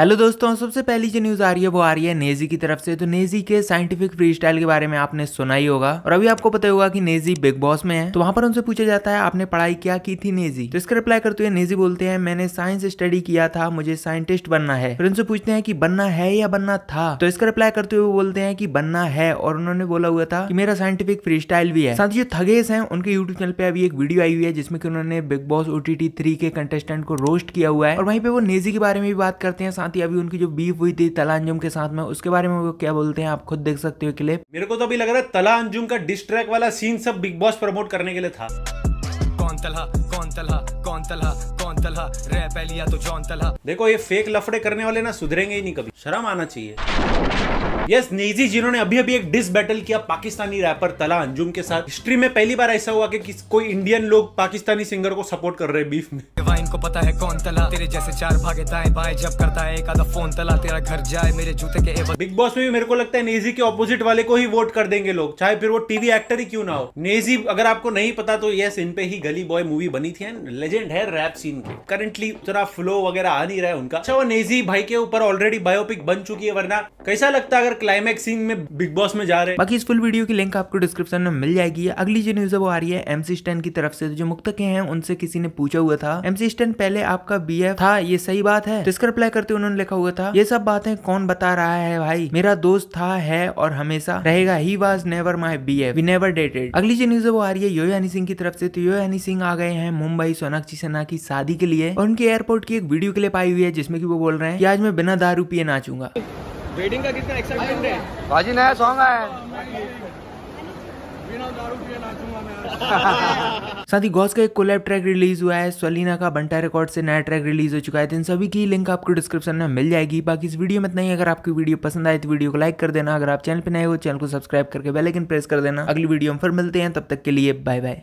hello दोस्तों सबसे पहली जो न्यूज आ रही है वो आ रही है नेजी की तरफ से तो नेजी के साइंटिफिक फ्री स्टाइल के बारे में आपने सुना ही होगा और अभी आपको पता होगा कि नेजी बिग बॉस में है तो वहां पर उनसे पूछा जाता है आपने पढ़ाई क्या की थी नेजी तो इसका रिप्लाई करते हुए नेजी बोलते हैं मैंने साइंस स्टडी किया था मुझे साइंटिस्ट बनना है फिर उनसे पूछते हैं की बनना है या बनना था तो इसका रिप्लाई करते हुए वो बोलते हैं की बनना है और उन्होंने बोला हुआ था मेरा साइंटिफिक फ्री स्टाइल भी है साथ ही जो थगेस है उनके यूट्यूब चैनल पे अभी एक वीडियो आई हुई है जिसमें की उन्होंने Bigg Boss O T T contestant को रोस्ट किया हुआ है और वहीं पे वो नेजी के बारे में भी बात करते हैं साथ ही अभी उनकी जो बीफ हुई थी तला अंजुम के साथ में उसके बारे में वो क्या बोलते हैं आप खुद देख सकते हो क्लिप मेरे को तो अभी लग रहा है तला अंजुम का डिस्ट्रैक वाला सीन सब बिग बॉस प्रमोट करने के लिए था कौन तला कौन तला कौन तला कौन तलहा रह पहलिया तो जॉन तला देखो ये फेक लफड़े करने वाले ना सुधरेंगे ही नहीं कभी शर्म आना चाहिए यस नेजी जिन्होंने अभी अभी एक डिस बैटल किया पाकिस्तानी रैपर तला अंजुम के साथ हिस्ट्री में पहली बार ऐसा हुआ कि कोई इंडियन लोग पाकिस्तानी सिंगर को सपोर्ट कर रहे बीफ में इनको पता है कौन तला तेरे जैसे चार भागे दाएं बाएं जब करता है एक आधा फोन तला तेरा घर जाए मेरे जूते के बिग बॉस में भी मेरे को लगता है नेजी के ऑपोजिट वाले को ही वोट कर देंगे लोग चाहे फिर वो टीवी एक्टर ही क्यों ना हो नेजी अगर आपको नहीं पता तो यस इन पे ही गली बॉय मूवी बनी थी एंड लेजेंड है रैप सीन के करंटली उतना फ्लो वगैरह आ नहीं रहा है उनका अच्छा वो नेजी भाई के ऊपर ऑलरेडी बायोपिक बन चुकी है वरना कैसा लगता अगर सीन में बिग बॉस में जा रहे हैं बाकी इस फुल वीडियो की लिंक आपको डिस्क्रिप्शन में मिल जाएगी अगली जो न्यूज है वो आ रही है एमसी स्टैंड की तरफ से जो मुक्तके हैं उनसे किसी ने पूछा हुआ था एमसी स्टेन पहले आपका बी था ये सही बात है इसका रिप्लाई करते उन्होंने लिखा हुआ था ये सब बातें कौन बता रहा है भाई मेरा दोस्त था है और हमेशा रहेगा ही was never my B V never dated अगली जो न्यूज है वो आ रही है यो यानी सिंह की तरफ से तो यो यानी सिंह आ गए हैं मुंबई सोनाक्षी सिन्हा की शादी के लिए और उनकी एयरपोर्ट की एक वीडियो क्लिप आई हुई है जिसमें की वो बोल रहे हैं कि आज मैं बिना दारू पिए नाचूंगा वेडिंग का कितना एक्साइटमेंट है भाजी नया सॉन्ग आया साथ ही गॉस का एक कोलैब ट्रैक रिलीज हुआ है सलीना का बंटा रिकॉर्ड से नया ट्रैक रिलीज हो चुका है इन सभी की लिंक आपको डिस्क्रिप्शन में मिल जाएगी बाकी इस वीडियो में इतना ही अगर आपकी वीडियो पसंद आए तो वीडियो को लाइक कर देना अगर आप चैनल पर नए हो चैनल को सब्सक्राइब करके बेल प्रेस कर देना अगली वीडियो में फिर मिलते हैं तब तक के लिए बाय बाय